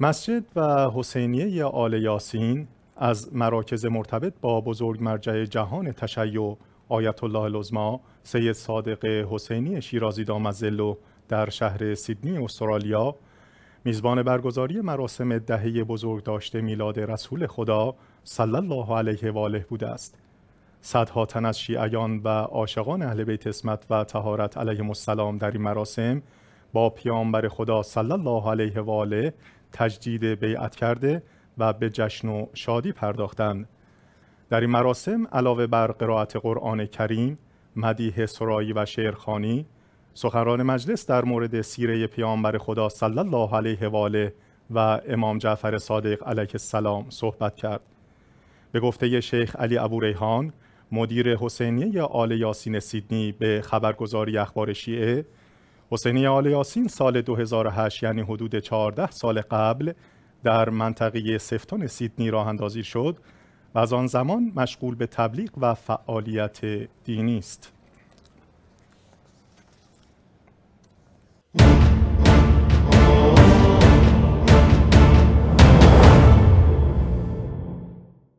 مسجد و حسینیه یا آل یاسین از مراکز مرتبط با بزرگ مرجع جهان تشیع آیت الله لزما سید صادق حسینی شیرازی دامزلو در شهر سیدنی استرالیا میزبان برگزاری مراسم دهه بزرگ داشته میلاد رسول خدا صلی الله علیه و آله بوده است صدها تن از شیعیان و عاشقان اهل بیت اسمت و تهارت علیه السلام در این مراسم با پیامبر خدا صلی الله علیه و آله تجدید بیعت کرده و به جشن و شادی پرداختند در این مراسم علاوه بر قرائت قرآن کریم مدیح سرایی و شعرخانی سخنران مجلس در مورد سیره پیامبر خدا صلی الله علیه و آله و امام جعفر صادق علیه السلام صحبت کرد به گفته شیخ علی ابوریحان مدیر حسینیه آل یاسین سیدنی به خبرگزاری اخبار شیعه حسینی آل یاسین سال 2008 یعنی حدود 14 سال قبل در منطقه سفتون سیدنی راه اندازی شد و از آن زمان مشغول به تبلیغ و فعالیت دینی است.